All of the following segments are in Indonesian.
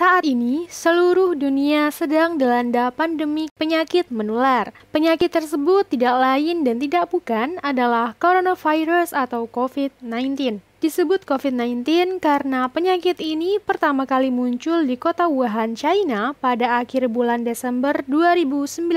Saat ini, seluruh dunia sedang dilanda pandemi penyakit menular. Penyakit tersebut tidak lain dan tidak bukan adalah coronavirus atau COVID-19. Disebut COVID-19 karena penyakit ini pertama kali muncul di kota Wuhan, China pada akhir bulan Desember 2019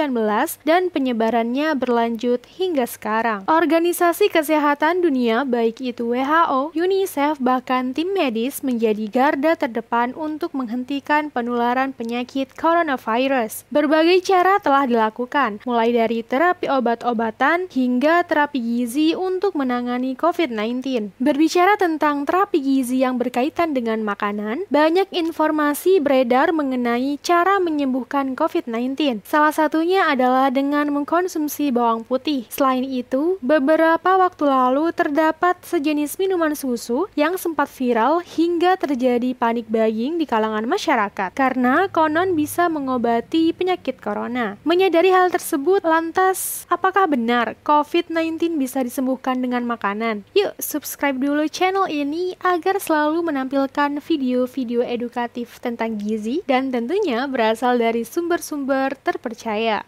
dan penyebarannya berlanjut hingga sekarang. Organisasi Kesehatan Dunia baik itu WHO, UNICEF, bahkan tim medis menjadi garda terdepan untuk menghentikan penularan penyakit coronavirus. Berbagai cara telah dilakukan, mulai dari terapi obat-obatan hingga terapi gizi untuk menangani COVID-19. Berbicara Berbicara tentang terapi gizi yang berkaitan dengan makanan, banyak informasi beredar mengenai cara menyembuhkan COVID-19. Salah satunya adalah dengan mengkonsumsi bawang putih. Selain itu, beberapa waktu lalu terdapat sejenis minuman susu yang sempat viral hingga terjadi panik buying di kalangan masyarakat karena konon bisa mengobati penyakit corona. Menyadari hal tersebut, lantas apakah benar COVID-19 bisa disembuhkan dengan makanan? Yuk, subscribe dulu channel channel ini agar selalu menampilkan video-video edukatif tentang gizi dan tentunya berasal dari sumber-sumber terpercaya.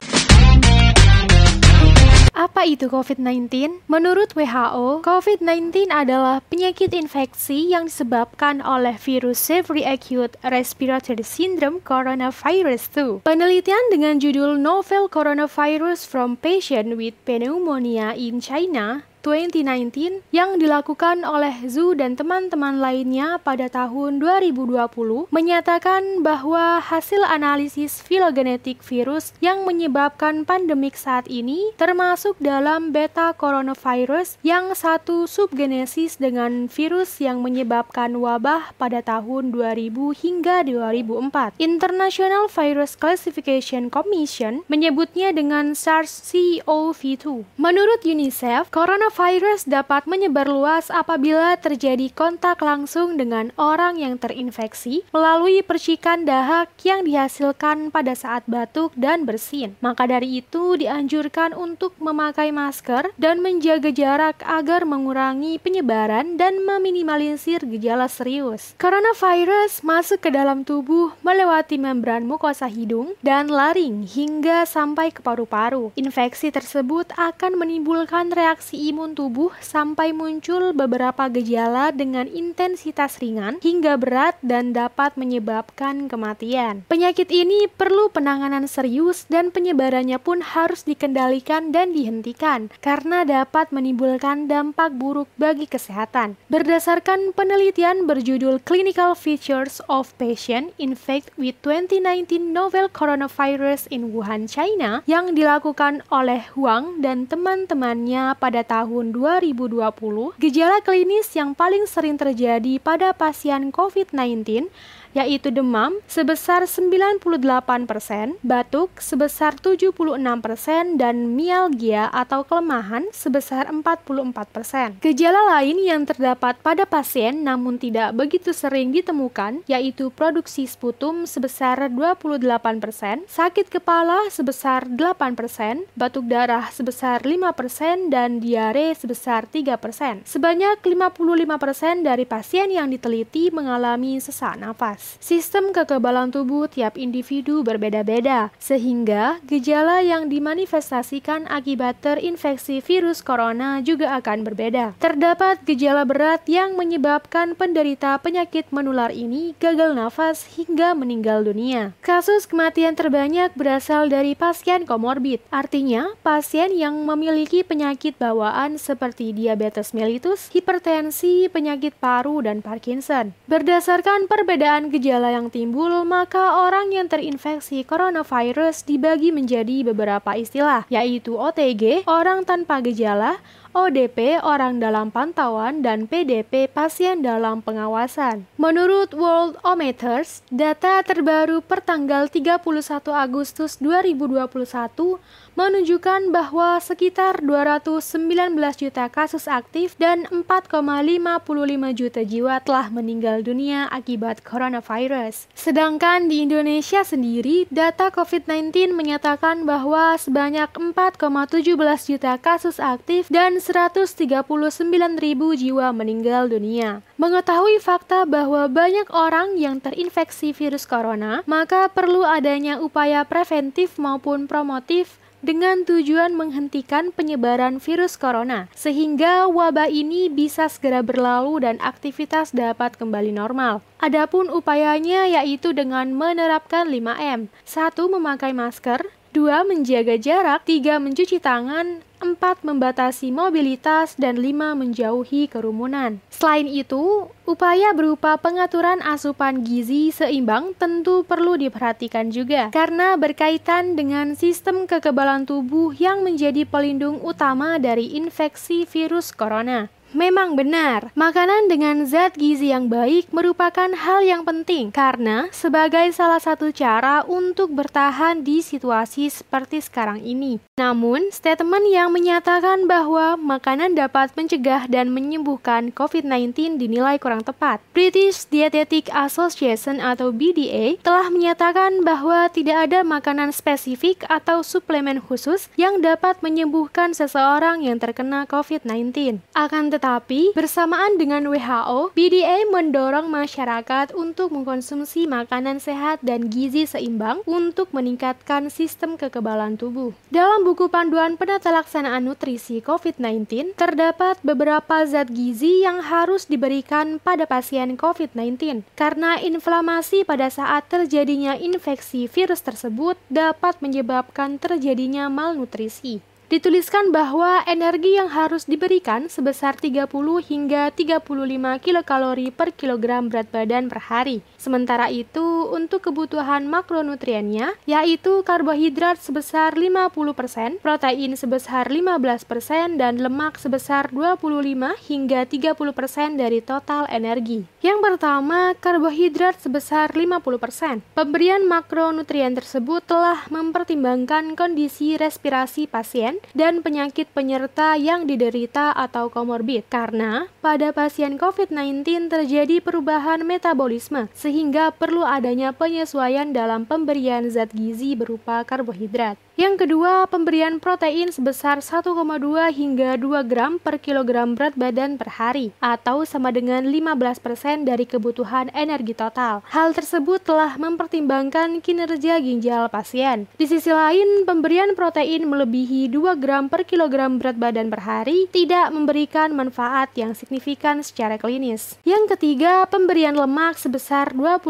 Apa itu COVID-19? Menurut WHO, COVID-19 adalah penyakit infeksi yang disebabkan oleh virus Severe Acute Respiratory Syndrome Coronavirus 2. Penelitian dengan judul Novel Coronavirus from Patient with Pneumonia in China 2019 yang dilakukan oleh Zhu dan teman-teman lainnya pada tahun 2020 menyatakan bahwa hasil analisis filogenetik virus yang menyebabkan pandemik saat ini termasuk dalam beta coronavirus yang satu subgenesis dengan virus yang menyebabkan wabah pada tahun 2000 hingga 2004. International Virus Classification Commission menyebutnya dengan SARS-CoV-2. Menurut UNICEF, coronavirus Virus dapat menyebar luas apabila terjadi kontak langsung dengan orang yang terinfeksi melalui percikan dahak yang dihasilkan pada saat batuk dan bersin. Maka dari itu dianjurkan untuk memakai masker dan menjaga jarak agar mengurangi penyebaran dan meminimalisir gejala serius. Karena virus masuk ke dalam tubuh melewati membran mukosa hidung dan laring hingga sampai ke paru-paru. Infeksi tersebut akan menimbulkan reaksi imun imun tubuh sampai muncul beberapa gejala dengan intensitas ringan hingga berat dan dapat menyebabkan kematian. Penyakit ini perlu penanganan serius dan penyebarannya pun harus dikendalikan dan dihentikan karena dapat menimbulkan dampak buruk bagi kesehatan. Berdasarkan penelitian berjudul Clinical Features of Patient Infected with 2019 Novel Coronavirus in Wuhan, China yang dilakukan oleh Huang dan teman-temannya pada tahun tahun 2020, gejala klinis yang paling sering terjadi pada pasien COVID-19 yaitu demam sebesar 98%, batuk sebesar 76%, dan mialgia atau kelemahan sebesar 44%. Gejala lain yang terdapat pada pasien namun tidak begitu sering ditemukan yaitu produksi sputum sebesar 28%, sakit kepala sebesar 8%, batuk darah sebesar 5%, dan diare sebesar 3%. Sebanyak 55% dari pasien yang diteliti mengalami sesak nafas. Sistem kekebalan tubuh tiap individu berbeda-beda, sehingga gejala yang dimanifestasikan akibat terinfeksi virus corona juga akan berbeda. Terdapat gejala berat yang menyebabkan penderita penyakit menular ini gagal nafas hingga meninggal dunia. Kasus kematian terbanyak berasal dari pasien komorbid, artinya pasien yang memiliki penyakit bawaan seperti diabetes mellitus, hipertensi, penyakit paru, dan Parkinson. Berdasarkan perbedaan gejala yang timbul, maka orang yang terinfeksi coronavirus dibagi menjadi beberapa istilah, yaitu OTG, orang tanpa gejala, ODP orang dalam pantauan, dan PDP pasien dalam pengawasan. Menurut Worldometers data terbaru per tanggal 31 Agustus 2021 menunjukkan bahwa sekitar 219 juta kasus aktif dan 4,55 juta jiwa telah meninggal dunia akibat coronavirus. Sedangkan di Indonesia sendiri, data COVID-19 menyatakan bahwa sebanyak 4,17 juta kasus aktif dan 139.000 jiwa meninggal dunia. Mengetahui fakta bahwa banyak orang yang terinfeksi virus corona, maka perlu adanya upaya preventif maupun promotif dengan tujuan menghentikan penyebaran virus corona, sehingga wabah ini bisa segera berlalu dan aktivitas dapat kembali normal. Adapun upayanya yaitu dengan menerapkan 5M. 1. Memakai masker, 2. Menjaga jarak, 3. Mencuci tangan, 4. Membatasi mobilitas, dan 5. Menjauhi kerumunan. Selain itu, upaya berupa pengaturan asupan gizi seimbang tentu perlu diperhatikan juga, karena berkaitan dengan sistem kekebalan tubuh yang menjadi pelindung utama dari infeksi virus corona. Memang benar, makanan dengan zat gizi yang baik merupakan hal yang penting karena sebagai salah satu cara untuk bertahan di situasi seperti sekarang ini. Namun, statement yang menyatakan bahwa makanan dapat mencegah dan menyembuhkan COVID-19 dinilai kurang tepat. British Dietetic Association atau BDA telah menyatakan bahwa tidak ada makanan spesifik atau suplemen khusus yang dapat menyembuhkan seseorang yang terkena COVID-19. Akan tetapi, tetapi, bersamaan dengan WHO, BDA mendorong masyarakat untuk mengkonsumsi makanan sehat dan gizi seimbang untuk meningkatkan sistem kekebalan tubuh. Dalam buku panduan penata laksanaan nutrisi COVID-19, terdapat beberapa zat gizi yang harus diberikan pada pasien COVID-19 karena inflamasi pada saat terjadinya infeksi virus tersebut dapat menyebabkan terjadinya malnutrisi. Dituliskan bahwa energi yang harus diberikan sebesar 30 hingga 35 kilokalori per kilogram berat badan per hari. Sementara itu, untuk kebutuhan makronutriennya, yaitu karbohidrat sebesar 50%, protein sebesar 15%, dan lemak sebesar 25 hingga 30% dari total energi. Yang pertama, karbohidrat sebesar 50%. Pemberian makronutrien tersebut telah mempertimbangkan kondisi respirasi pasien dan penyakit penyerta yang diderita atau komorbid. Karena pada pasien COVID-19 terjadi perubahan metabolisme sehingga perlu adanya penyesuaian dalam pemberian zat gizi berupa karbohidrat. Yang kedua, pemberian protein sebesar 1,2 hingga 2 gram per kilogram berat badan per hari atau sama dengan 15% dari kebutuhan energi total. Hal tersebut telah mempertimbangkan kinerja ginjal pasien. Di sisi lain, pemberian protein melebihi 2 2 gram per kilogram berat badan per hari tidak memberikan manfaat yang signifikan secara klinis. Yang ketiga, pemberian lemak sebesar 25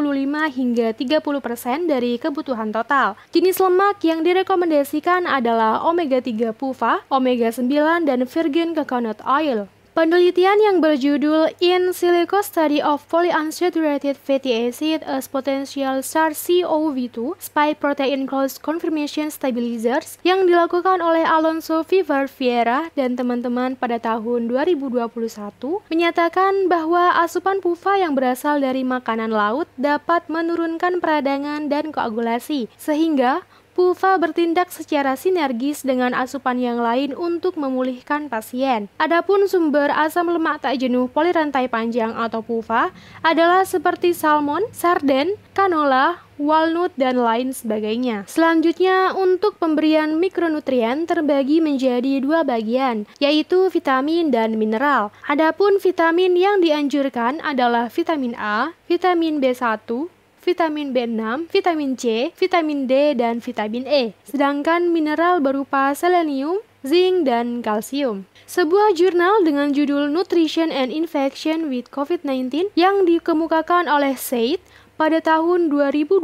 hingga 30% persen dari kebutuhan total. Jenis lemak yang direkomendasikan adalah omega 3 PUFA, omega 9 dan virgin coconut oil. Penelitian yang berjudul In Silico Study of Polyunsaturated Fatty Acid as Potential SARS-CoV-2 Spike Protein Close Confirmation Stabilizers yang dilakukan oleh Alonso Fever Vieira dan teman-teman pada tahun 2021 menyatakan bahwa asupan PUFA yang berasal dari makanan laut dapat menurunkan peradangan dan koagulasi sehingga PUFA bertindak secara sinergis dengan asupan yang lain untuk memulihkan pasien. Adapun sumber asam lemak tak jenuh polirantai panjang atau PUFA adalah seperti salmon, sarden, canola, walnut, dan lain sebagainya. Selanjutnya, untuk pemberian mikronutrien terbagi menjadi dua bagian, yaitu vitamin dan mineral. Adapun vitamin yang dianjurkan adalah vitamin A, vitamin B1, vitamin B6, vitamin C, vitamin D, dan vitamin E. Sedangkan mineral berupa selenium, zinc, dan kalsium. Sebuah jurnal dengan judul Nutrition and Infection with COVID-19 yang dikemukakan oleh Said pada tahun 2020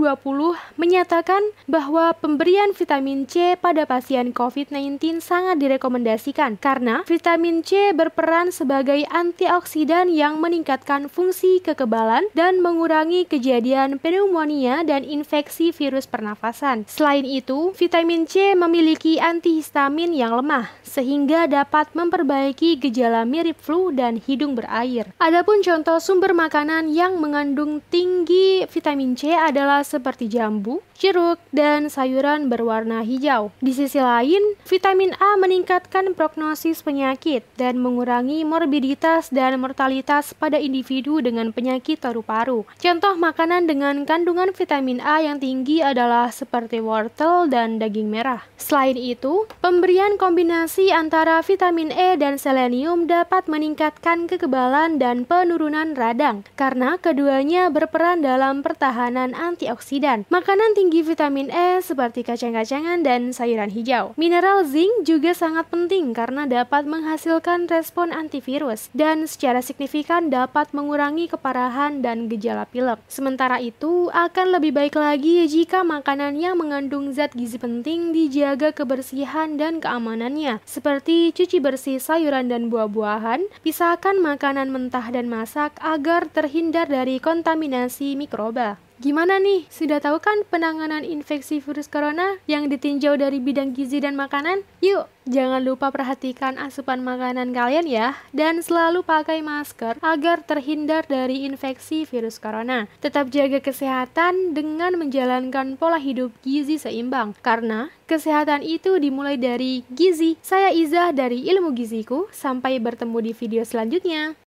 menyatakan bahwa pemberian vitamin C pada pasien COVID-19 sangat direkomendasikan karena vitamin C berperan sebagai antioksidan yang meningkatkan fungsi kekebalan dan mengurangi kejadian pneumonia dan infeksi virus pernafasan. Selain itu, vitamin C memiliki antihistamin yang lemah sehingga dapat memperbaiki gejala mirip flu dan hidung berair. Adapun contoh sumber makanan yang mengandung tinggi vitamin C adalah seperti jambu, jeruk, dan sayuran berwarna hijau. Di sisi lain, vitamin A meningkatkan prognosis penyakit dan mengurangi morbiditas dan mortalitas pada individu dengan penyakit paru-paru. Contoh makanan dengan kandungan vitamin A yang tinggi adalah seperti wortel dan daging merah. Selain itu, pemberian kombinasi antara vitamin E dan selenium dapat meningkatkan kekebalan dan penurunan radang karena keduanya berperan dalam pertahanan antioksidan. Makanan tinggi tinggi vitamin E seperti kacang-kacangan dan sayuran hijau. Mineral zinc juga sangat penting karena dapat menghasilkan respon antivirus dan secara signifikan dapat mengurangi keparahan dan gejala pilek. Sementara itu, akan lebih baik lagi jika makanan yang mengandung zat gizi penting dijaga kebersihan dan keamanannya, seperti cuci bersih sayuran dan buah-buahan, pisahkan makanan mentah dan masak agar terhindar dari kontaminasi mikroba. Gimana nih? Sudah tahu kan penanganan infeksi virus corona yang ditinjau dari bidang gizi dan makanan? Yuk, jangan lupa perhatikan asupan makanan kalian ya dan selalu pakai masker agar terhindar dari infeksi virus corona. Tetap jaga kesehatan dengan menjalankan pola hidup gizi seimbang karena kesehatan itu dimulai dari gizi. Saya Iza dari Ilmu Giziku, sampai bertemu di video selanjutnya.